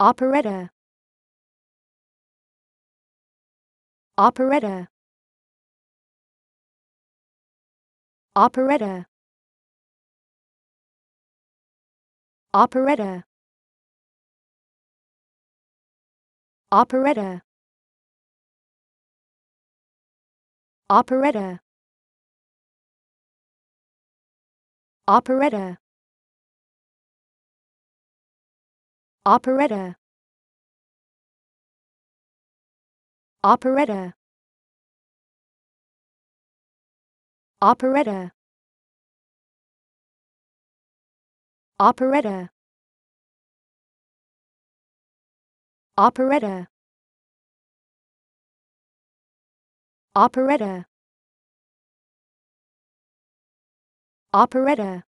operetta operetta operetta operetta operetta operetta operetta operetta operetta operetta operetta operetta operetta operetta